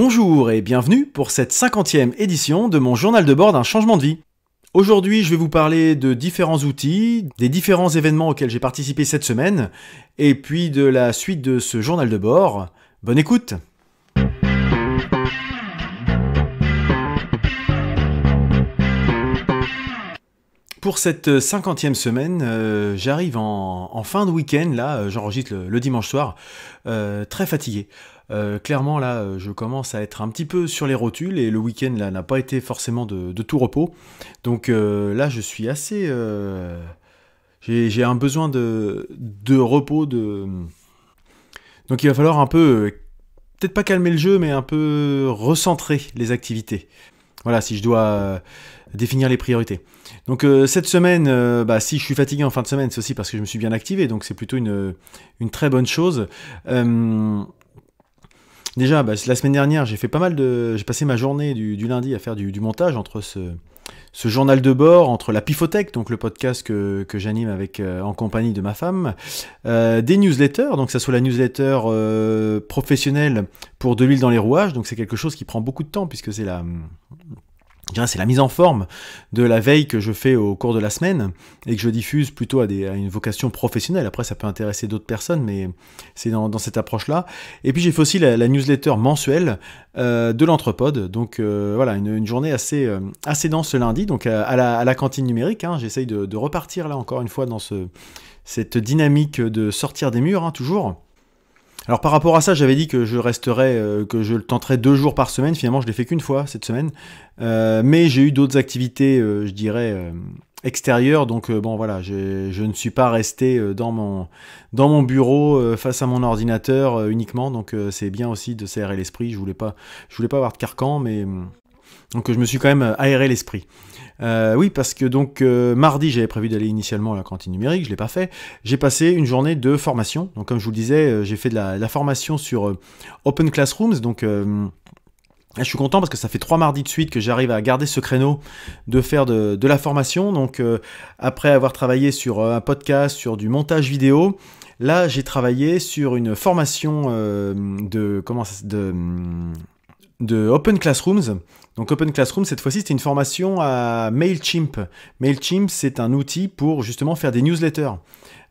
Bonjour et bienvenue pour cette 50e édition de mon journal de bord d'un changement de vie. Aujourd'hui, je vais vous parler de différents outils, des différents événements auxquels j'ai participé cette semaine, et puis de la suite de ce journal de bord. Bonne écoute Pour cette cinquantième semaine, euh, j'arrive en, fin de week-end, là, euh, j'enregistre le, dimanche soir, euh, très fatigué. Euh, clairement, là, euh, je commence à être un petit peu sur les rotules et le week-end, là, n'a pas été forcément de, tout repos. Donc euh, là, je suis assez. J'ai un besoin de, repos. De... Donc il va falloir un peu. Peut-être pas calmer le jeu, mais un peu recentrer les activités. Voilà, si je dois définir les priorités. Donc cette semaine, bah, si je suis fatigué en fin de semaine, c'est aussi parce que je me suis bien activé, donc c'est plutôt une, très bonne chose. Déjà, bah, la semaine dernière, j'ai fait pas mal de. J'ai passé ma journée du, lundi à faire du, montage entre ce, ce, journal de bord, entre la Pifotech, donc le podcast que, j'anime avec euh, en compagnie de ma femme, euh, des newsletters, donc ça soit la newsletter euh, professionnelle pour de l'huile dans les rouages, donc c'est quelque chose qui prend beaucoup de temps puisque c'est la c'est la mise en forme de la veille que je fais au cours de la semaine et que je diffuse plutôt à, une vocation professionnelle. Après, ça peut intéresser d'autres personnes, mais c'est dans, cette approche-là. Et puis, j'ai fait aussi la, newsletter mensuelle euh, de l'Entrepode. Donc, euh, voilà, une, journée euh, assez, dense ce lundi. Donc, à, la, cantine numérique, hein, j'essaye de, repartir là encore une fois dans cette dynamique de sortir des murs, hein, toujours alors par rapport à ça, j'avais dit que je resterais, euh, que je le tenterais deux jours par semaine. Finalement, je l'ai fait qu'une fois cette semaine. Euh, mais j'ai eu d'autres activités, euh, je dirais extérieures. Donc bon, voilà, je, ne suis pas resté dans mon dans mon bureau face à mon ordinateur uniquement. Donc c'est bien aussi de s'aérer l'esprit. Je voulais pas, voulais pas avoir de carcan, mais hum, donc je me suis quand même aéré l'esprit. Euh, oui, parce que donc euh, mardi, j'avais prévu d'aller initialement à la cantine numérique, je l'ai pas fait. J'ai passé une journée de formation. Donc comme je vous le disais, euh, j'ai fait de la, formation sur Open Classrooms, donc je suis content parce que ça fait trois mardis de suite que j'arrive à garder ce créneau de faire de, la formation. Donc après avoir travaillé sur un podcast, sur du montage vidéo, là j'ai travaillé sur une formation de comment ça, de de Open Classrooms. Donc Open Classroom, cette fois-ci, c'était une formation à MailChimp. MailChimp, c'est un outil pour justement faire des newsletters.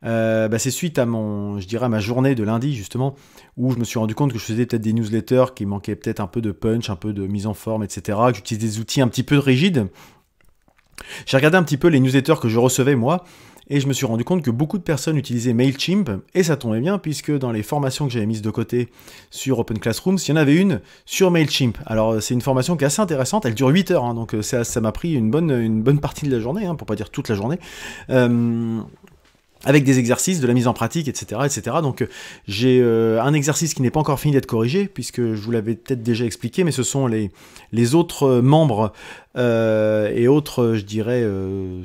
Euh, bah, c'est suite à mon, je dirais, ma journée de lundi, justement, où je me suis rendu compte que je faisais peut-être des newsletters qui manquaient peut-être un peu de punch, un peu de mise en forme, etc., J'utilise des outils un petit peu rigides. J'ai regardé un petit peu les newsletters que je recevais, moi, et je me suis rendu compte que beaucoup de personnes utilisaient Mailchimp, et ça tombait bien, puisque dans les formations que j'avais mises de côté sur Open Classrooms, il y en avait une sur Mailchimp. Alors euh, c'est une formation qui est assez intéressante, elle dure 8 heures, hein, donc euh, ça, m'a pris une bonne, une bonne partie de la journée, pour hein, pour pas dire toute la journée. Euh, avec des exercices, de la mise en pratique, etc. etc. Donc j'ai un exercice qui n'est pas encore fini d'être corrigé, puisque je vous l'avais peut-être déjà expliqué, mais ce sont les, les autres membres et autres, je dirais,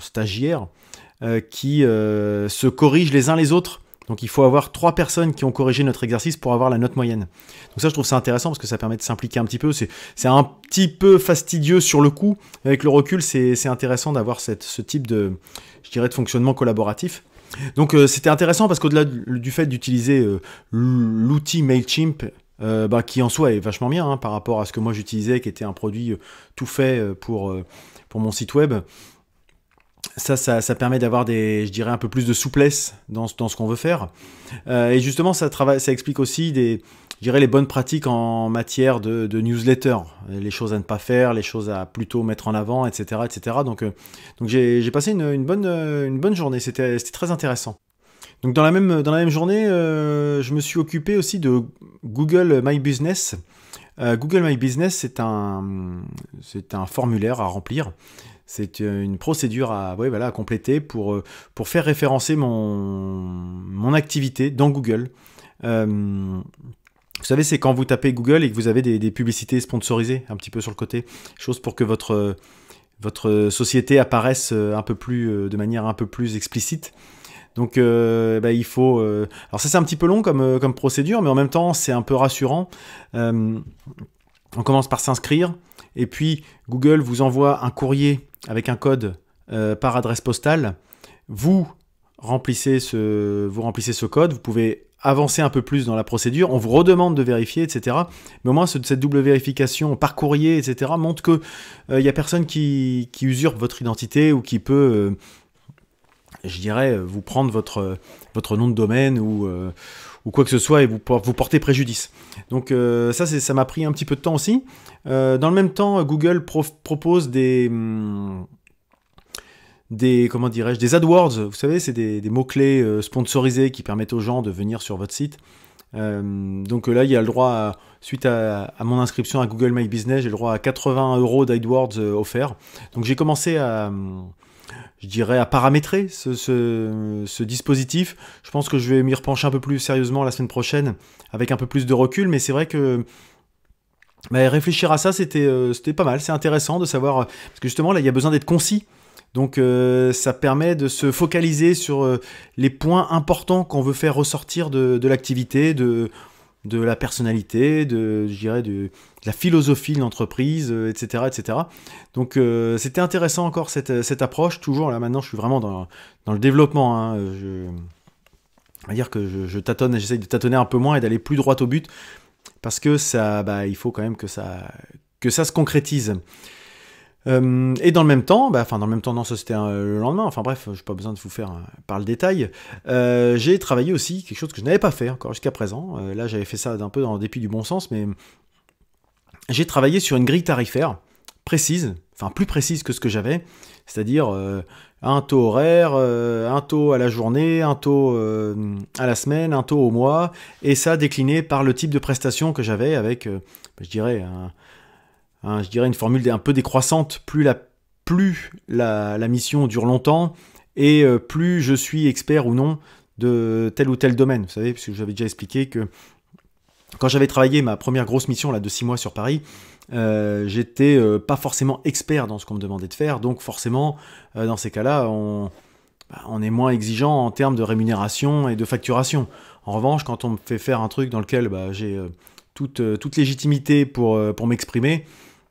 stagiaires euh, qui euh, se corrigent les uns les autres. Donc il faut avoir trois personnes qui ont corrigé notre exercice pour avoir la note moyenne. Donc ça je trouve ça intéressant parce que ça permet de s'impliquer un petit peu. C'est un petit peu fastidieux sur le coup. Avec le recul c'est intéressant d'avoir ce type de, je dirais, de fonctionnement collaboratif. Donc euh, c'était intéressant parce qu'au-delà du fait d'utiliser l'outil MailChimp, bah, qui en soi est vachement bien hein, par rapport à ce que moi j'utilisais, qui était un produit tout fait pour, pour mon site web, ça, ça, ça, permet d'avoir des, je dirais, un peu plus de souplesse dans, dans ce qu'on veut faire. Euh, et justement, ça, travaille, ça explique aussi des, je dirais, les bonnes pratiques en matière de, de, newsletter, les choses à ne pas faire, les choses à plutôt mettre en avant, etc., etc. Donc, euh, donc j'ai passé une, une, bonne, euh, une bonne journée. C'était très intéressant. Donc dans la même, dans la même journée, je me suis occupé aussi de Google My Business. Google My Business, c'est un, un formulaire à remplir c'est euh, une procédure à, à compléter pour, euh, pour faire référencer mon, mon activité dans Google. Euh, vous savez, c'est quand vous tapez Google et que vous avez des, publicités sponsorisées un petit peu sur le côté, chose pour que votre, votre société apparaisse un peu plus, de manière un peu plus explicite. Donc bah, il faut... Alors ça c'est un petit peu long comme, comme procédure, mais en même temps c'est un peu rassurant. on commence par s'inscrire et puis Google vous envoie un courrier avec un code euh, par adresse postale, vous remplissez, ce, vous remplissez ce code, vous pouvez avancer un peu plus dans la procédure, on vous redemande de vérifier, etc. Mais au moins, cette double vérification par courrier, etc., montre qu'il euh, n'y a personne qui, qui, usurpe votre identité ou qui peut, euh, je dirais, vous prendre votre, votre nom de domaine ou ou quoi que ce soit et vous, vous portez préjudice. Donc euh, ça, ça m'a pris un petit peu de temps aussi. Euh, dans le même temps, euh, Google propose des... Hmm, des comment dirais-je des AdWords, vous savez, c'est des, mots-clés sponsorisés qui permettent aux gens de venir sur votre site. donc là, il y a le droit, suite à, à, mon inscription à Google My Business, j'ai le droit à 80 euros d'AdWords offerts. Donc j'ai commencé à, hmm, je dirais, à paramétrer ce, dispositif. Je pense que je vais m'y repencher un peu plus sérieusement la semaine prochaine, avec un peu plus de recul, mais c'est vrai que bah, réfléchir à ça, euh, c'était pas mal, c'est intéressant de savoir, parce que justement, là, il y a besoin d'être concis. Donc euh, ça permet de se focaliser sur euh, les points importants qu'on veut faire ressortir de, de l'activité, de, de la personnalité, de, de, la philosophie de l'entreprise, etc., euh, etc. Donc euh, c'était intéressant encore euh, cette, approche. Toujours là maintenant, je suis vraiment dans, le développement. Hein. on dire que je, je tâtonne, j'essaye de tâtonner un peu moins et d'aller plus droit au but parce que ça, bah, il faut quand même que ça, que ça se concrétise. Euh, et dans le même temps, bah, enfin dans le même temps, non, ça c'était euh, le lendemain, enfin bref, j'ai pas besoin de vous faire euh, par le détail. j'ai travaillé aussi quelque chose que je n'avais pas fait encore jusqu'à présent. là, j'avais fait ça un peu dans le dépit du bon sens, mais j'ai travaillé sur une grille tarifaire précise, enfin plus précise que ce que j'avais, c'est-à-dire un taux horaire, un taux à la journée, un taux à la semaine, un taux au mois, et ça décliné par le type de prestation que j'avais avec, je dirais, un Hein, je dirais une formule un peu décroissante. Plus la, plus la, mission dure longtemps et euh, plus je suis expert ou non de tel ou tel domaine. Vous savez, puisque j'avais déjà expliqué que quand j'avais travaillé ma première grosse mission là de 6 mois sur Paris, euh, j'étais euh, pas forcément expert dans ce qu'on me demandait de faire, donc forcément, euh, dans ces cas-là, on, bah, on, est moins exigeant en termes de rémunération et de facturation. En revanche, quand on me fait faire un truc dans lequel bah, j'ai toute, toute, légitimité pour, pour m'exprimer,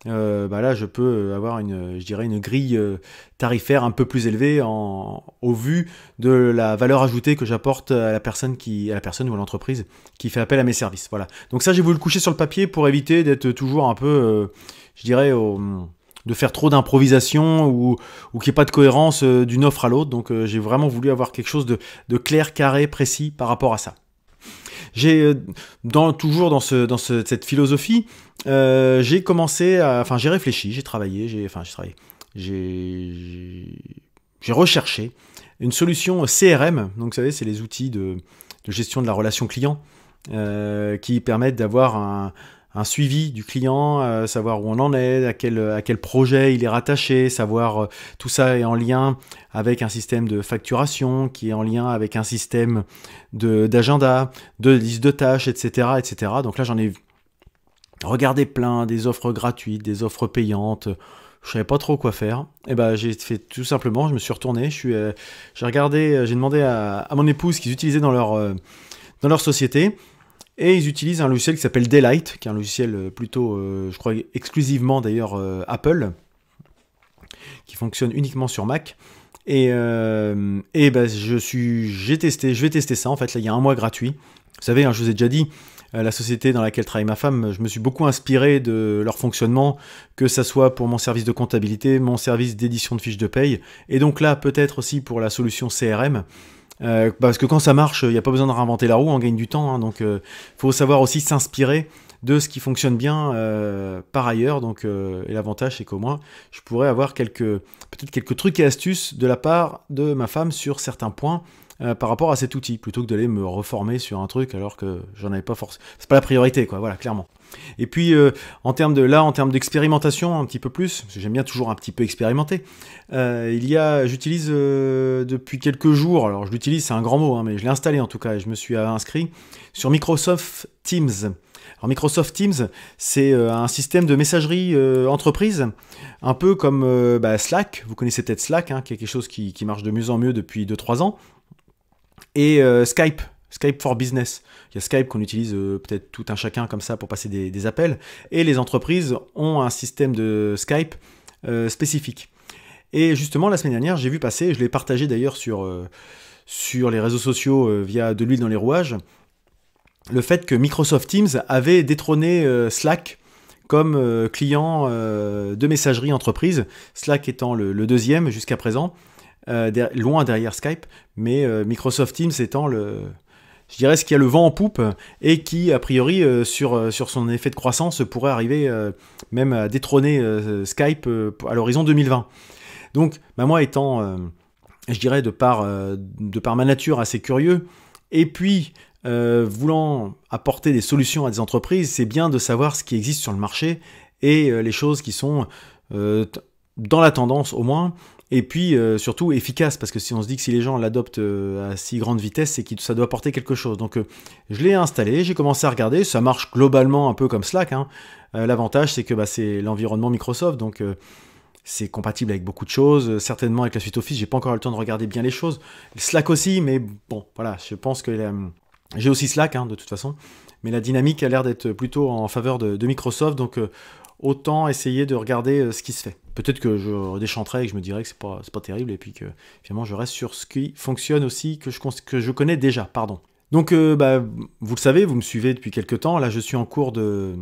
euh, bah là je peux avoir une, je dirais une grille euh, tarifaire un peu plus élevée au vu de la valeur ajoutée que j'apporte à la personne qui, à la personne ou à l'entreprise qui fait appel à mes services. Voilà. Donc ça j'ai voulu le coucher sur le papier pour éviter d'être toujours un peu, euh, je dirais, de faire trop d'improvisation ou, ou qu'il n'y ait pas de cohérence d'une offre à l'autre. Donc j'ai vraiment voulu avoir quelque chose de clair, carré, précis par rapport à ça j'ai euh, dans toujours dans ce dans cette philosophie, euh, j'ai commencé à, enfin j'ai réfléchi, j'ai travaillé, j'ai enfin j'ai travaillé, j'ai recherché une solution CRM. Donc vous savez, c'est les outils de, gestion de la relation client euh, qui permettent d'avoir un un suivi du client, euh, savoir où on en est, à quel, à quel projet il est rattaché, savoir euh, tout ça est en lien avec un système de facturation, qui est en lien avec un système d'agenda, de, liste de tâches, etc. etc. Donc là, j'en ai regardé plein, des offres gratuites, des offres payantes. Je savais pas trop quoi faire. Et eh ben j'ai fait tout simplement, je me suis retourné, euh, j'ai regardé, j'ai demandé à, mon épouse qu'ils utilisaient dans leur dans leur société et ils utilisent un logiciel qui s'appelle Daylight, qui est un logiciel euh, plutôt, euh, je crois, exclusivement d'ailleurs euh, Apple, qui fonctionne uniquement sur Mac. Et, et ben, je suis, j'ai testé, je vais tester ça en fait. Là, il y a un mois gratuit. Vous savez, hein, je vous ai déjà dit, la société dans laquelle travaille ma femme, je me suis beaucoup inspiré de leur fonctionnement, que ça soit pour mon service de comptabilité, mon service d'édition de fiches de paye, et donc là peut-être aussi pour la solution CRM. Euh, parce que quand ça marche, il n'y a pas besoin de réinventer la roue, on gagne du temps. Hein. donc, il euh, faut savoir aussi s'inspirer de ce qui fonctionne bien euh, par ailleurs. et l'avantage, c'est qu'au moins, je pourrais avoir peut-être quelques trucs et astuces de la part de ma femme sur certains points euh, par rapport à cet outil, plutôt que d'aller me reformer sur un truc alors que j'en avais pas force C'est pas la priorité, quoi, voilà, clairement. Et puis, euh, en termes de là, en termes d'expérimentation, un petit peu plus, parce que j'aime bien toujours un petit peu expérimenter. Euh, il y a, j'utilise depuis quelques jours, alors je l'utilise, c'est un grand mot, hein, mais je l'ai installé en tout cas, et je me suis inscrit sur Microsoft Teams. Alors Microsoft Teams, c'est un système de messagerie entreprise, un peu comme bah, Slack, vous connaissez peut-être Slack, hein, qui est quelque chose qui, qui, marche de mieux en mieux depuis 2-3 ans, et euh, Skype. Skype for Business. Il y a Skype qu'on utilise euh, peut-être tout un chacun comme ça pour passer des, appels. Et les entreprises ont un système de Skype euh, spécifique. Et justement, la semaine dernière, j'ai vu passer, je l'ai partagé d'ailleurs sur, les réseaux sociaux via de l'huile dans les rouages, le fait que Microsoft Teams avait détrôné Slack comme client de messagerie entreprise, Slack étant le deuxième jusqu'à présent. Euh, loin derrière Skype, mais euh, Microsoft Teams étant le, je dirais, ce qui a le vent en poupe et qui, a priori, euh, sur, sur son effet de croissance, pourrait arriver même à détrôner Skype à l'horizon 2020. Donc, bah, moi étant, je dirais, de par, de par ma nature assez curieux, et puis voulant apporter des solutions à des entreprises, c'est bien de savoir ce qui existe sur le marché et les choses qui sont dans la tendance au moins, et puis euh, surtout efficace, parce que si on se dit que si les gens l'adoptent euh, à si grande vitesse, c'est que ça doit apporter quelque chose. Donc euh, je l'ai installé, j'ai commencé à regarder, ça marche globalement un peu comme Slack. Hein. L'avantage c'est que bah, c'est l'environnement Microsoft, donc c'est compatible avec beaucoup de choses, certainement avec la suite Office, j'ai pas encore eu le temps de regarder bien les choses. Slack aussi, mais bon, voilà, je pense que j'ai aussi Slack hein, de toute façon, mais la dynamique a l'air d'être plutôt en faveur de, de Microsoft, donc autant essayer de regarder euh, ce qui se fait. Peut-être que je déchanterais et que je me dirais que c'est pas, pas terrible et puis que finalement je reste sur ce qui fonctionne aussi, que je, que je connais déjà, pardon. Donc, euh, bah, vous le savez, vous me suivez depuis quelques temps. Là, je suis en cours de,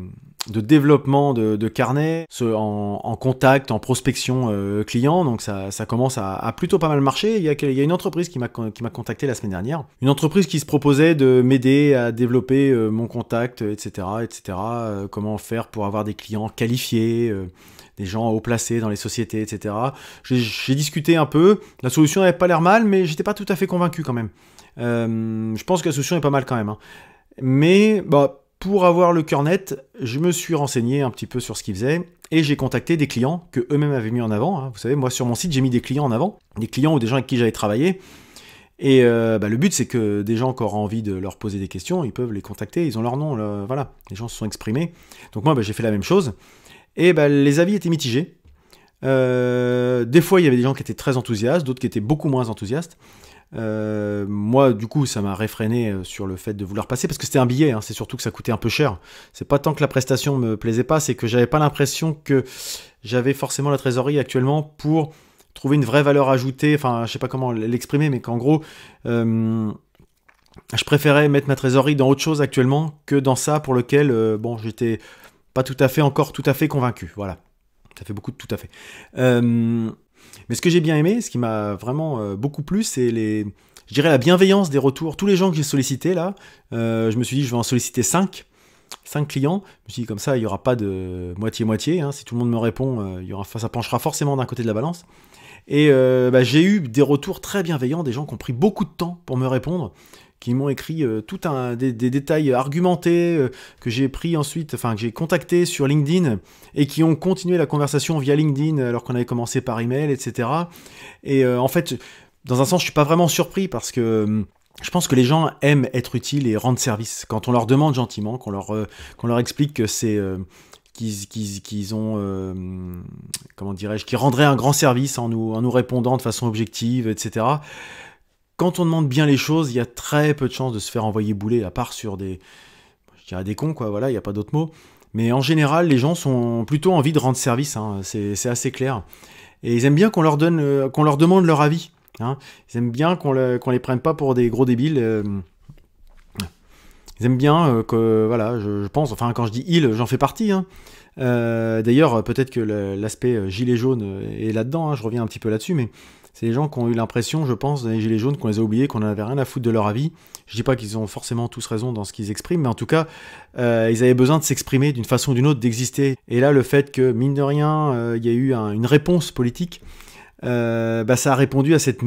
de développement de, de carnet ce, en, en, contact, en prospection euh, client. Donc ça, ça commence à, plutôt pas mal marcher. Il y a, il y a une entreprise qui m'a contacté la semaine dernière. Une entreprise qui se proposait de m'aider à développer euh, mon contact, etc. etc. Euh, comment faire pour avoir des clients qualifiés euh, des gens haut placés dans les sociétés, etc. J'ai discuté un peu. La solution n'avait pas l'air mal, mais j'étais pas tout à fait convaincu quand même. je pense que la solution est pas mal quand même. Hein. Mais bah, pour avoir le cœur net, je me suis renseigné un petit peu sur ce qu'ils faisaient et j'ai contacté des clients que eux-mêmes avaient mis en avant. Hein. Vous savez, moi sur mon site, j'ai mis des clients en avant, des clients ou des gens avec qui j'avais travaillé. Et euh, bah, le but, c'est que des gens qui auront envie de leur poser des questions, ils peuvent les contacter, ils ont leur nom, voilà, les gens se sont exprimés. Donc moi, bah, j'ai fait la même chose. Et bah, les avis étaient mitigés. Euh, des fois, il y avait des gens qui étaient très enthousiastes, d'autres qui étaient beaucoup moins enthousiastes. Euh, moi, du coup, ça m'a réfréné euh, sur le fait de vouloir passer parce que c'était un billet. Hein. c'est surtout que ça coûtait un peu cher. C'est pas tant que la prestation me plaisait pas, c'est que j'avais pas l'impression que j'avais forcément la trésorerie actuellement pour trouver une vraie valeur ajoutée. Enfin, je sais pas comment l'exprimer, mais qu'en gros. Euh, je préférais mettre ma trésorerie dans autre chose actuellement que dans ça pour lequel, bon, j'étais pas tout à fait encore tout à fait convaincu. Voilà. Ça fait beaucoup de tout à fait. Mais ce que j'ai bien aimé, ce qui m'a vraiment euh, beaucoup plu, c'est les, je la bienveillance des retours. Tous les gens que j'ai sollicités là, euh, je me suis dit je vais en solliciter 5. 5 clients, je me suis dit comme ça il n'y aura pas de moitié-moitié, hein. si tout le monde me répond, euh, il y aura, ça penchera forcément d'un côté de la balance. Et bah, j'ai eu des retours très bienveillants, des gens qui ont pris beaucoup de temps pour me répondre qui m'ont écrit euh, tout un des, détails argumentés euh, que j'ai pris ensuite, enfin que j'ai contacté sur LinkedIn et qui ont continué la conversation via LinkedIn alors qu'on avait commencé par email, etc. Et euh, en fait, dans un sens, je suis pas vraiment surpris parce que je pense que les gens aiment être utiles et rendre service quand on leur demande gentiment, qu'on leur qu'on leur explique que c'est qu'ils ont, comment dirais-je, qui rendraient un grand service en nous, en nous répondant de façon objective, etc quand on demande bien les choses, il y a très peu de chances de se faire envoyer bouler, à part sur des. des cons, quoi, voilà, il n'y a pas d'autre mot. Mais en général, les gens sont plutôt envie de rendre service, hein, c'est assez clair. Et ils aiment bien qu'on leur, donne, euh, qu'on leur demande leur avis. Hein. Ils aiment bien qu'on ne les prenne pas pour des gros débiles. Euh. Ils aiment bien euh, que, voilà, je, pense, enfin quand je dis ils, j'en fais partie. Hein. D'ailleurs, peut-être que l'aspect gilet jaune est là-dedans, hein, je reviens un petit peu là-dessus, mais c'est les gens qui ont eu l'impression, je pense, les Gilets jaunes, qu'on les a oubliés, qu'on n'avait rien à foutre de leur avis. Je dis pas qu'ils ont forcément tous raison dans ce qu'ils expriment, mais en tout cas, euh, ils avaient besoin de s'exprimer d'une façon ou d'une autre, d'exister. Et là, le fait que, mine de rien, euh, il y a eu une réponse politique, euh, bah, ça a répondu à cette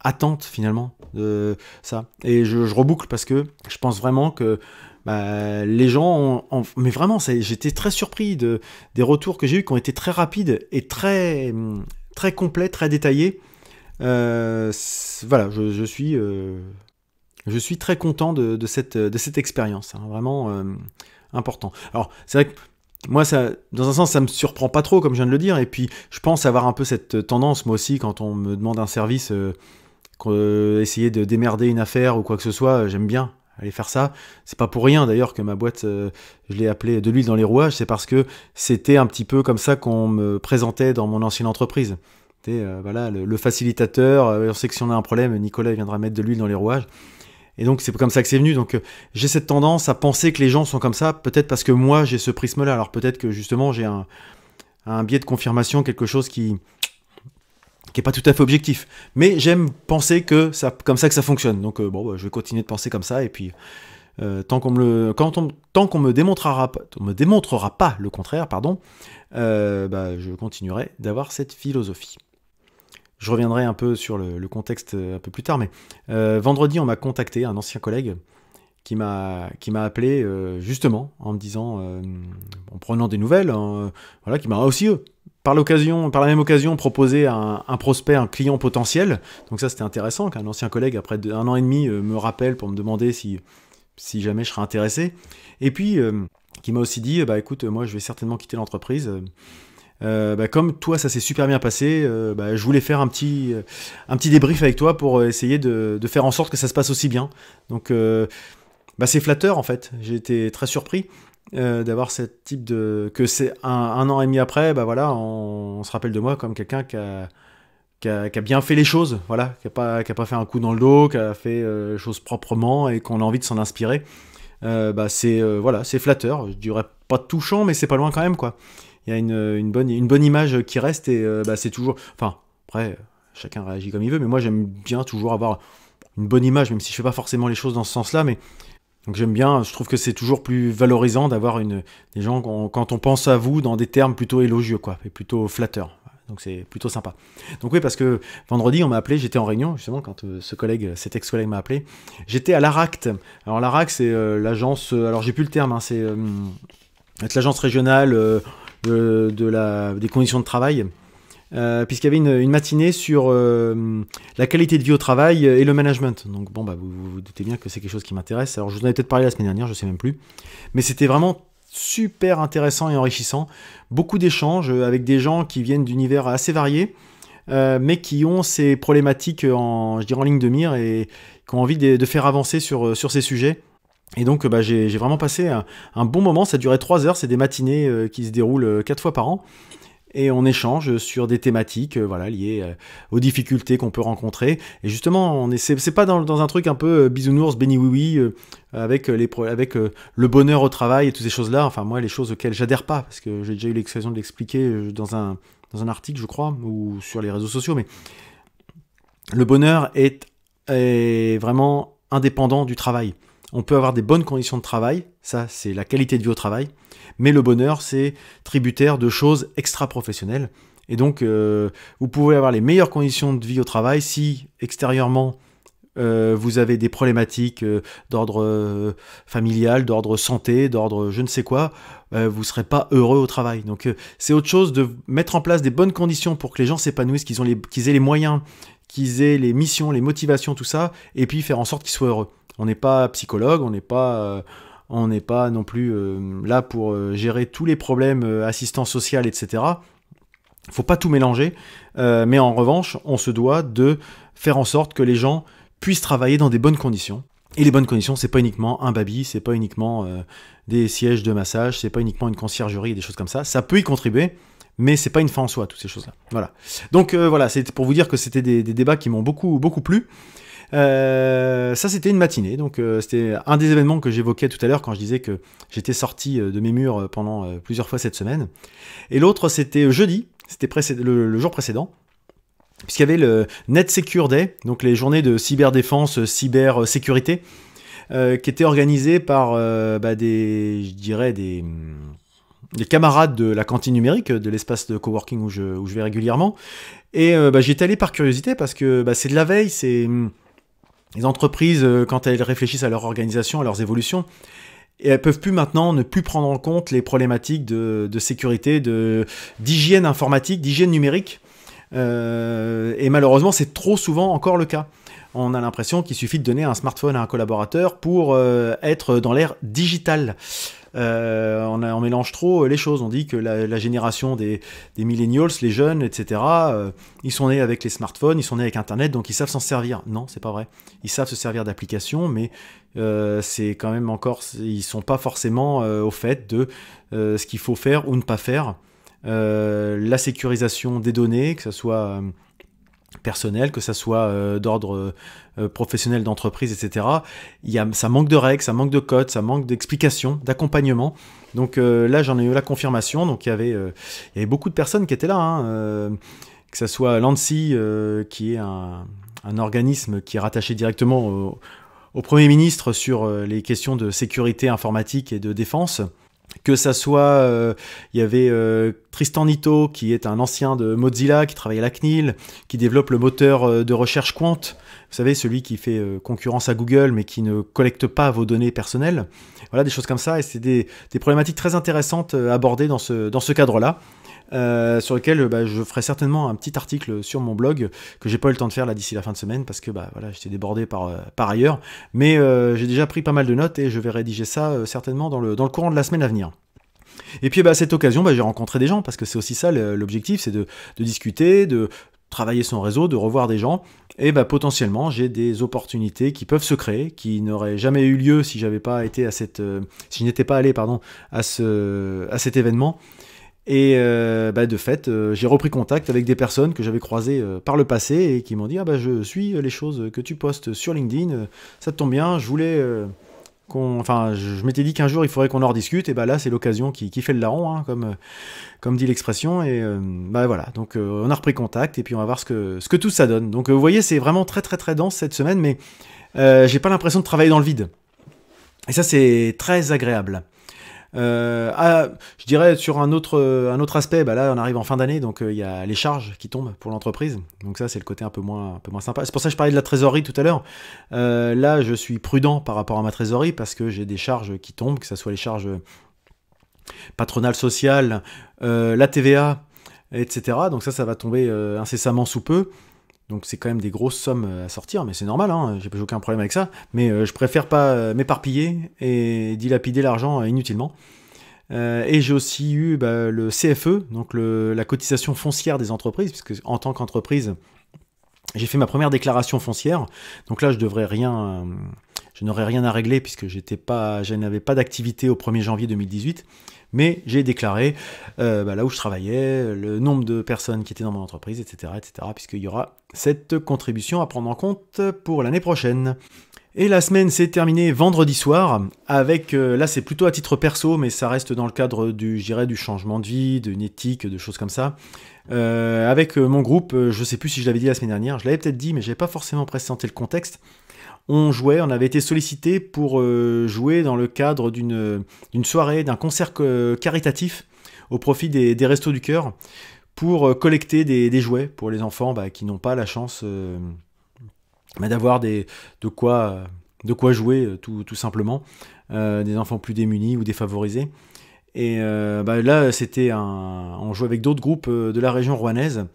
attente finalement de ça. Et je, reboucle parce que je pense vraiment que bah, les gens mais vraiment j'étais très surpris des retours que j'ai eu qui ont été très rapides et très très complets, très détaillés euh, voilà, je, suis euh, je suis très content de, cette, de cette expérience, hein, vraiment euh, important. Alors, c'est vrai que moi, ça, dans un sens, ça me surprend pas trop, comme je viens de le dire, et puis je pense avoir un peu cette tendance, moi aussi, quand on me demande un service, essayer de démerder une affaire ou quoi que ce soit, j'aime bien aller faire ça. C'est pas pour rien d'ailleurs que ma boîte, je l'ai appelée de l'huile dans les rouages, c'est parce que c'était un petit peu comme ça qu'on me présentait dans mon ancienne entreprise. Euh, voilà, le, facilitateur, euh, on sait que si on a un problème, Nicolas viendra mettre de l'huile dans les rouages. Et donc c'est comme ça que c'est venu. Donc euh, j'ai cette tendance à penser que les gens sont comme ça, peut-être parce que moi j'ai ce prisme-là. Alors peut-être que justement j'ai un, biais de confirmation, quelque chose qui qui est pas tout à fait objectif. Mais j'aime penser que ça comme ça que ça fonctionne. Donc bon, bah, je vais continuer de penser comme ça et puis tant qu'on me le, quand tant qu'on me démontrera on me démontrera pas le contraire, pardon, bah, je continuerai d'avoir cette philosophie. Je reviendrai un peu sur le, contexte un peu plus tard, mais euh, vendredi, on m'a contacté, un ancien collègue, qui m'a appelé euh, justement en me disant, euh, en prenant des nouvelles, hein, voilà, qui m'a aussi par l'occasion, par la même occasion, proposé un, prospect, un client potentiel. Donc ça, c'était intéressant qu'un ancien collègue, après un an et demi, me rappelle pour me demander si si jamais je serais intéressé. Et puis qui m'a aussi dit, bah écoute, moi, je vais certainement quitter l'entreprise. Euh, bah, comme toi, ça s'est super bien passé, euh, bah, je voulais faire un petit, euh, un petit débrief avec toi pour essayer de, faire en sorte que ça se passe aussi bien. Donc, bah, c'est flatteur en fait. J'ai été très surpris. d'avoir ce type de que c'est un, an et demi après bah voilà on, se rappelle de moi comme quelqu'un qui a, qui a, bien fait les choses voilà qui a pas pas fait un coup dans le dos qui a fait les choses proprement et qu'on a envie de s'en inspirer bah c'est voilà c'est flatteur je dirais pas touchant mais c'est pas loin quand même quoi il y a une, une, bonne, une bonne image qui reste et euh, bah, c'est toujours. Enfin, après, chacun réagit comme il veut, mais moi j'aime bien toujours avoir une bonne image, même si je fais pas forcément les choses dans ce sens-là, mais. Donc j'aime bien, je trouve que c'est toujours plus valorisant d'avoir une des gens quand on pense à vous dans des termes plutôt élogieux quoi, et plutôt flatteurs. Donc c'est plutôt sympa. Donc oui, parce que vendredi, on m'a appelé, j'étais en réunion, justement, quand euh, ce collègue, cet ex-collègue m'a appelé. J'étais à l'ARACT. Alors l'ARACT, c'est euh, l'agence, alors j'ai plus le terme, hein, c'est l'agence régionale de la, des conditions de travail, euh, puisqu'il y avait une, matinée sur euh, la qualité de vie au travail et le management. Donc bon, bah, vous, vous, doutez bien que c'est quelque chose qui m'intéresse. Alors je vous en ai peut-être parlé la semaine dernière, je ne sais même plus. Mais c'était vraiment super intéressant et enrichissant. Beaucoup d'échanges avec des gens qui viennent d'univers assez variés. Euh, mais qui ont ces problématiques en, je dirais, en ligne de mire et qui ont envie de, de faire avancer sur, sur ces sujets. Et donc bah, j'ai vraiment passé un, bon moment, ça durait 3 heures, c'est des matinées euh, qui se déroulent 4 euh, fois par an. Et on échange sur des thématiques euh, voilà, liées aux difficultés qu'on peut rencontrer. Et justement, c'est est pas dans, un truc un peu bisounours, béni oui oui, avec, les, avec le bonheur au travail et toutes ces choses-là. Enfin, moi, les choses auxquelles j'adhère pas, parce que j'ai déjà eu l'occasion de l'expliquer dans un, dans un article, je crois, ou sur les réseaux sociaux. Mais le bonheur est vraiment indépendant du travail on peut avoir des bonnes conditions de travail, ça c'est la qualité de vie au travail, mais le bonheur c'est tributaire de choses extra-professionnelles. Et donc euh, vous pouvez avoir les meilleures conditions de vie au travail si extérieurement euh, vous avez des problématiques euh, d'ordre familial, d'ordre santé, d'ordre je ne sais quoi, vous ne serez pas heureux au travail. Donc c'est autre chose de mettre en place des bonnes conditions pour que les gens s'épanouissent, qu'ils aient les moyens, qu'ils aient les missions, les motivations, tout ça, et puis faire en sorte qu'ils soient heureux. On n'est pas psychologue, on n'est pas euh, on n'est pas non plus euh, là pour euh, gérer tous les problèmes assistance sociale, etc. Faut pas tout mélanger, mais en revanche, on se doit de faire en sorte que les gens puissent travailler dans des bonnes conditions. Et les bonnes conditions, c'est pas uniquement un baby, c'est pas uniquement des sièges de massage, c'est pas uniquement une conciergerie des choses comme ça. Ça peut y contribuer, mais c'est pas une fin en soi toutes ces choses-là. Voilà. Donc voilà, c'était pour vous dire que c'était des, des, débats qui m'ont beaucoup beaucoup plu. Euh, ça, c'était une matinée. Donc, euh, c'était un des événements que j'évoquais tout à l'heure quand je disais que j'étais sorti euh, de mes murs pendant plusieurs fois cette semaine. Et l'autre, c'était jeudi. C'était le, le jour précédent puisqu'il y avait le Net Secure Day, donc les journées de cyberdéfense, cyber sécurité, qui étaient organisées par bah des, je dirais des, hmm, des, camarades de la cantine numérique, de l'espace de coworking où je, où je vais régulièrement. Et bah, j'y étais allé par curiosité parce que bah, c'est de la veille, c'est hmm, les entreprises, euh, quand elles réfléchissent à leur organisation, à leurs évolutions, elles elles peuvent plus maintenant ne plus prendre en compte les problématiques de, sécurité, d'hygiène informatique, d'hygiène numérique. Euh, et malheureusement, c'est trop souvent encore le cas. On a l'impression qu'il suffit de donner un smartphone à un collaborateur pour euh, être dans l'ère digitale. Euh, on, mélange trop euh, les choses. On dit que la, génération des, des, millennials, les jeunes, etc., euh, ils sont nés avec les smartphones, ils sont nés avec Internet, donc ils savent s'en servir. Non, c'est pas vrai. Ils savent se servir d'applications, mais c'est quand même encore, ils sont pas forcément au fait de ce qu'il faut faire ou ne pas faire. la sécurisation des données, que ce soit personnel, que ce soit d'ordre euh, professionnels d'entreprise, etc. Il y a, ça manque de règles, ça manque de codes, ça manque d'explications, d'accompagnement. Donc euh, là, j'en ai eu la confirmation. Donc il y avait, euh, il beaucoup de personnes qui étaient là, hein, que ça soit l'ANSI, qui est un, organisme qui est rattaché directement au Premier ministre sur les questions de sécurité informatique et de défense que ça soit, il euh, y avait euh, Tristan Nito, qui est un ancien de Mozilla, qui travaille à la CNIL, qui développe le moteur euh, de recherche Quant, vous savez, celui qui fait concurrence à Google, mais qui ne collecte pas vos données personnelles. Voilà, des choses comme ça, et c'est des, des problématiques très intéressantes abordées dans ce, dans ce cadre-là. Euh, sur lequel bah, je ferai certainement un petit article sur mon blog que j'ai pas eu le temps de faire là d'ici la fin de semaine parce que bah voilà j'étais débordé par, euh, par ailleurs. Mais euh, j'ai déjà pris pas mal de notes et je vais rédiger ça certainement dans le, dans le courant de la semaine à venir. Et puis bah, à cette occasion, bah, j'ai rencontré des gens, parce que c'est aussi ça l'objectif, c'est de, discuter, de, travailler son réseau, de revoir des gens, et potentiellement j'ai des opportunités qui peuvent se créer, qui n'auraient jamais eu lieu si j'avais pas été à cette, si je n'étais pas allé pardon à ce à cet événement. Et euh, bah, de fait, euh, j'ai repris contact avec des personnes que j'avais croisées euh, par le passé et qui m'ont dit ah bah je suis les choses que tu postes sur LinkedIn, ça te tombe bien, je voulais qu'on, enfin je, m'étais dit qu'un jour il faudrait qu'on en rediscute et bah là c'est l'occasion qui, fait le larron hein, comme comme dit l'expression et bah voilà donc on a repris contact et puis on va voir ce que ce que tout ça donne. Donc vous voyez c'est vraiment très très très dense cette semaine mais j'ai pas l'impression de travailler dans le vide et ça c'est très agréable. Euh, ah, je dirais sur un autre, euh, aspect, bah là on arrive en fin d'année, donc euh, il y a les charges qui tombent pour l'entreprise. Donc ça c'est le côté un peu moins, un peu moins sympa. C'est pour ça que je parlais de la trésorerie tout à l'heure. là je suis prudent par rapport à ma trésorerie parce que j'ai des charges qui tombent, que ce soit les charges patronales sociales, la TVA, etc. Donc ça ça va tomber incessamment sous peu. Donc c'est quand même des grosses sommes euh, à sortir, mais c'est normal, hein, j'ai aucun problème avec ça. Mais euh, je préfère pas euh, m'éparpiller et dilapider l'argent inutilement. et j'ai aussi eu bah, le CFE, donc la cotisation foncière des entreprises, puisque en tant qu'entreprise, j'ai fait ma première déclaration foncière. Donc là, je devrais rien, je n'aurais rien à régler puisque j'étais pas, je n'avais pas d'activité au 1er janvier 2018 mais j'ai déclaré euh, bah, là où je travaillais, le nombre de personnes qui étaient dans mon entreprise, etc., etc., puisqu'il y aura cette contribution à prendre en compte pour l'année prochaine. Et la semaine s'est terminée vendredi soir avec, euh, là c'est plutôt à titre perso, mais ça reste dans le cadre du, j'irais, du changement de vie, d'une éthique, de choses comme ça. Euh, avec mon groupe, je sais plus si je l'avais dit la semaine dernière, je l'avais peut-être dit, mais je n'avais pas forcément présenté le contexte on jouait, on avait été sollicité pour euh, jouer dans le cadre d'une soirée, d'un concert euh, caritatif au profit des, Restos du Cœur pour euh, collecter des, jouets pour les enfants bah, qui n'ont pas la chance bah, d'avoir de quoi, de quoi jouer tout, simplement, des enfants plus démunis ou défavorisés. Et bah, là, c'était un, on jouait avec d'autres groupes de la région rouennaise.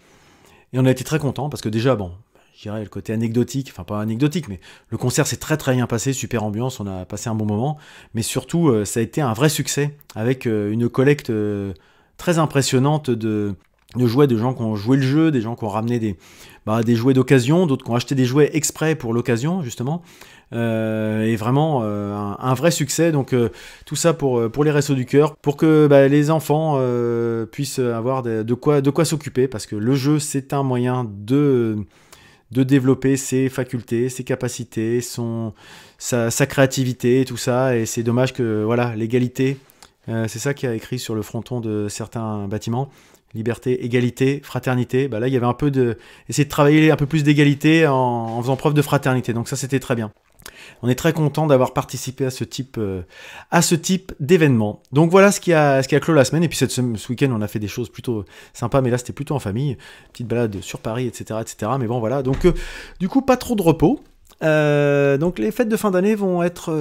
Et on a été très contents parce que déjà, bon, je dirais, le côté anecdotique, enfin pas anecdotique, mais le concert s'est très très bien passé, super ambiance, on a passé un bon moment, mais surtout euh, ça a été un vrai succès avec euh, une collecte euh, très impressionnante de, jouets de gens qui ont joué le jeu, des gens qui ont ramené des, bah, jouets d'occasion, d'autres qui ont acheté des jouets exprès pour l'occasion justement. et vraiment un, vrai succès. Donc tout ça pour, les restos du cœur, pour que bah, les enfants puissent avoir de quoi s'occuper, parce que le jeu c'est un moyen de de développer ses facultés, ses capacités, son, sa, sa créativité, tout ça. Et c'est dommage que voilà l'égalité, euh, c'est ça qui a écrit sur le fronton de certains bâtiments. Liberté, égalité, fraternité. Bah là, il y avait un peu de. Essayer de travailler un peu plus d'égalité en faisant preuve de fraternité. Donc, ça, c'était très bien. On est très content d'avoir participé à ce type, euh, type d'événement. Donc voilà ce qui a, ce qui a clos la semaine. Et puis cette, ce week-end, on a fait des choses plutôt sympas, mais là c'était plutôt en famille, petite balade sur Paris, etc., etc. Mais bon voilà. Donc euh, du coup, pas trop de repos. Euh, donc les fêtes de fin d'année vont être,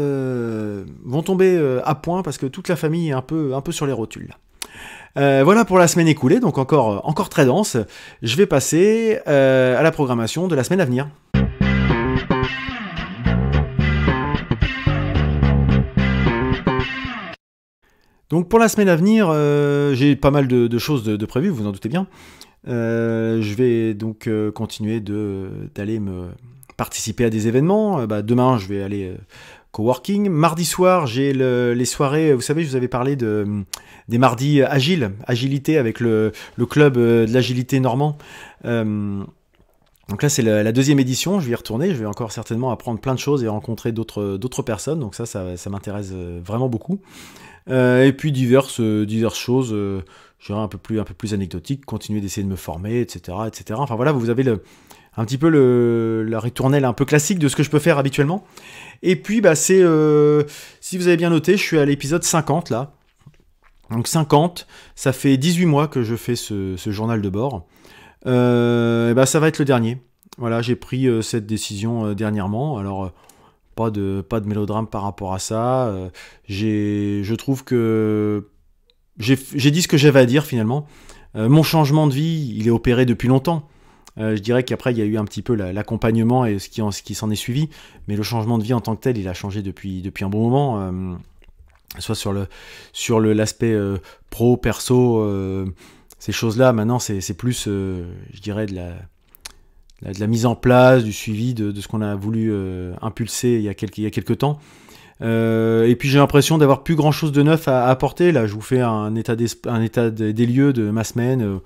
vont tomber à point parce que toute la famille est un peu, un peu sur les rotules. voilà pour la semaine écoulée, donc encore, encore très dense. Je vais passer à la programmation de la semaine à venir. Donc pour la semaine à venir, euh, j'ai pas mal de, choses de, de prévues, vous en doutez bien. Euh, je vais donc euh, continuer d'aller me participer à des événements. Bah, demain, je vais aller coworking. Mardi soir, j'ai les soirées, vous savez, je vous avais parlé mm, des mardis agiles, agilité avec le, club de l'agilité normand. Donc là, c'est la, deuxième édition, je vais y retourner, je vais encore certainement apprendre plein de choses et rencontrer d'autres personnes, donc ça, ça m'intéresse vraiment beaucoup. Euh, et puis diverses, euh, diverses choses, je euh, un peu plus, un peu plus anecdotiques, continuer d'essayer de me former, etc., etc. Enfin voilà, vous avez le, un petit peu la retournelle un peu classique de ce que je peux faire habituellement. Et puis, bah, c'est, si vous avez bien noté, je suis à l'épisode 50 là. Donc 50, ça fait 18 mois que je fais ce, journal de bord. et bah, ça va être le dernier. Voilà, j'ai pris cette décision dernièrement. Alors, pas de, pas de mélodrame par rapport à ça. Euh, je trouve que j'ai dit ce que j'avais à dire finalement. Euh, mon changement de vie, il est opéré depuis longtemps. Euh, je dirais qu'après, il y a eu un petit peu l'accompagnement et ce qui, en, ce qui s'en est suivi. Mais le changement de vie en tant que tel, il a changé depuis, depuis un bon moment. soit sur le sur l'aspect pro, perso, ces choses-là, maintenant, c'est plus, je dirais, de la de la mise en place, du suivi de, ce qu'on a voulu euh, impulser il y a quelques, temps. Euh, et puis j'ai l'impression d'avoir plus grand chose de neuf à, apporter. Là, je vous fais un état, des, lieux de ma semaine, euh,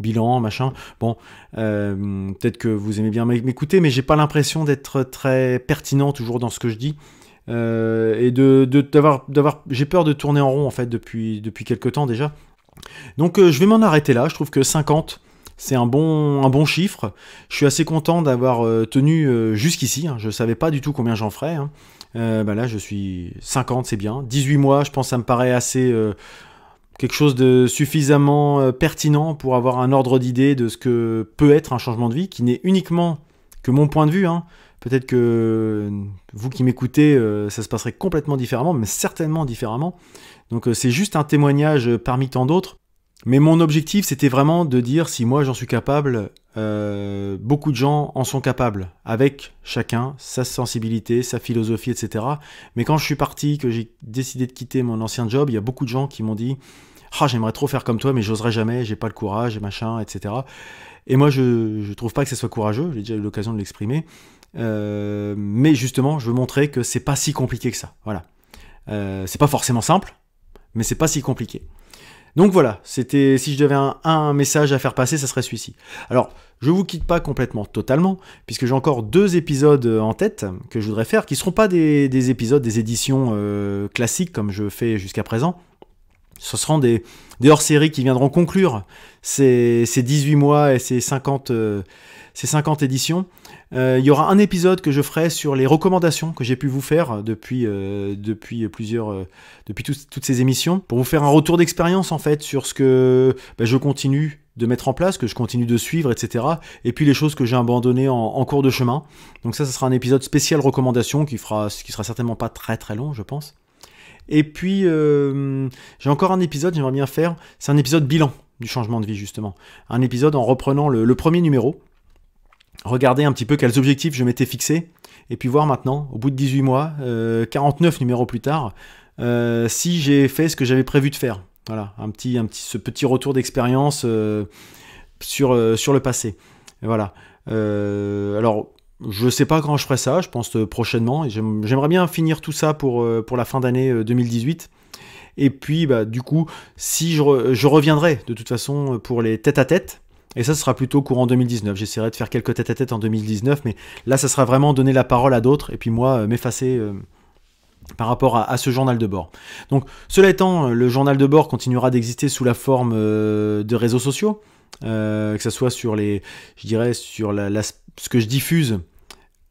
bilan, machin. Bon, peut-être que vous aimez bien m'écouter, mais j'ai pas l'impression d'être très pertinent toujours dans ce que je dis. et de, d'avoir, d'avoir, j'ai peur de tourner en rond en fait depuis, depuis quelques temps déjà. Donc je vais m'en arrêter là. Je trouve que 50, c'est un bon, un bon chiffre. Je suis assez content d'avoir euh, tenu euh, jusqu'ici. Hein. Je ne savais pas du tout combien j'en ferais. Hein. Euh, bah là, je suis 50, c'est bien. 18 mois, je pense que ça me paraît assez... quelque chose de suffisamment pertinent pour avoir un ordre d'idée de ce que peut être un changement de vie, qui n'est uniquement que mon point de vue. Hein. Peut-être que vous qui m'écoutez, ça se passerait complètement différemment, mais certainement différemment. Donc c'est juste un témoignage parmi tant d'autres. Mais mon objectif, c'était vraiment de dire si moi j'en suis capable, euh, beaucoup de gens en sont capables, avec chacun sa sensibilité, sa philosophie, etc. Mais quand je suis parti, que j'ai décidé de quitter mon ancien job, il y a beaucoup de gens qui m'ont dit Ah, j'aimerais trop faire comme toi, mais j'oserais jamais, j'ai pas le courage, et machin, etc. Et moi, je, ne trouve pas que ce soit courageux, j'ai déjà eu l'occasion de l'exprimer. Euh, mais justement, je veux montrer que c'est pas si compliqué que ça. Voilà. Euh, c'est pas forcément simple, mais c'est pas si compliqué. Donc voilà, c'était si je devais un, message à faire passer, ça serait celui-ci. Alors, je vous quitte pas complètement, totalement, puisque j'ai encore deux épisodes euh, en tête que je voudrais faire, qui ne seront pas des, épisodes, des éditions euh, classiques comme je fais jusqu'à présent. Ce seront des, hors-séries qui viendront conclure ces, 18 mois et ces 50 ces 50 éditions. Euh, il y aura un épisode que je ferai sur les recommandations que j'ai pu vous faire depuis, euh, depuis plusieurs, euh, depuis toutes ces émissions, pour vous faire un retour d'expérience en fait sur ce que bah, je continue de mettre en place, que je continue de suivre, etc. Et puis les choses que j'ai abandonnées en, cours de chemin. Donc ça, ce sera un épisode spécial recommandation qui fera, qui sera certainement pas très très long, je pense. Et puis j'ai encore un épisode, j'aimerais bien faire. C'est un épisode bilan du changement de vie justement. Un épisode en reprenant le premier numéro regarder un petit peu quels objectifs je m'étais fixé, et puis voir maintenant, au bout de 18 mois, 49 euh, numéros plus tard, euh, si j'ai fait ce que j'avais prévu de faire. Voilà, un petit, un petit, ce petit retour d'expérience euh, sur, sur le passé. voilà. alors, je ne sais pas quand je ferai ça, je pense prochainement. J'aimerais bien finir tout ça pour, pour la fin d'année 2018. Et puis, bah, du coup, si je, reviendrai de toute façon pour les tête-à-tête, tête à tête et ça, ce sera plutôt courant 2019. J'essaierai de faire quelques tête-à-tête en 2019, mais là, ça sera vraiment donner la parole à d'autres et puis moi, euh, m'effacer. Euh, par rapport à, ce journal de bord. Donc, cela étant, euh, le journal de bord continuera d'exister sous la forme de réseaux sociaux, que ce soit sur les, je dirais, sur la, ce que je diffuse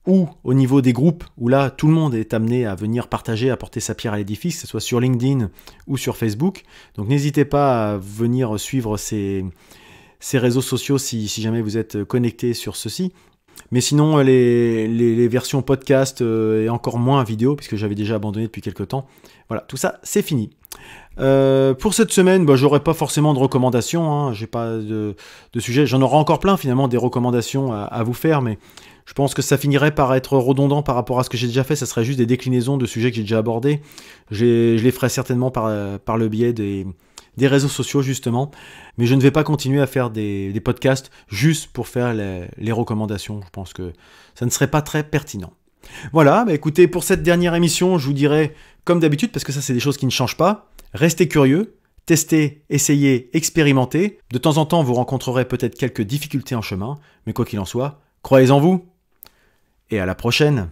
ou au niveau des groupes, où là, tout le monde est amené à venir partager, apporter sa pierre à l'édifice, que ce soit sur LinkedIn ou sur Facebook. Donc n'hésitez pas à venir suivre ces, ces réseaux sociaux si, jamais vous êtes connecté sur ceci. Mais sinon, euh, les, versions podcast euh, et encore moins vidéo, puisque j'avais déjà abandonné depuis quelques temps. Voilà, tout ça, c'est fini. Euh, pour cette semaine, bah, j'aurai pas forcément de recommandations. Hein. J'ai pas de, de sujet. J'en aurai encore plein finalement des recommandations à, vous faire, mais je pense que ça finirait par être redondant par rapport à ce que j'ai déjà fait. Ça serait juste des déclinaisons de sujets que j'ai déjà abordés. Je les ferai certainement par, par le biais des, des réseaux sociaux justement. Mais je ne vais pas continuer à faire des, podcasts juste pour faire les, recommandations. Je pense que ça ne serait pas très pertinent. Voilà, bah, écoutez, pour cette dernière émission, je vous dirais, comme d'habitude, parce que ça c'est des choses qui ne changent pas, restez curieux, testez, essayez, expérimentez. De temps en temps, vous rencontrerez peut-être quelques difficultés en chemin, mais quoi qu'il en soit, croyez en vous. Et à la prochaine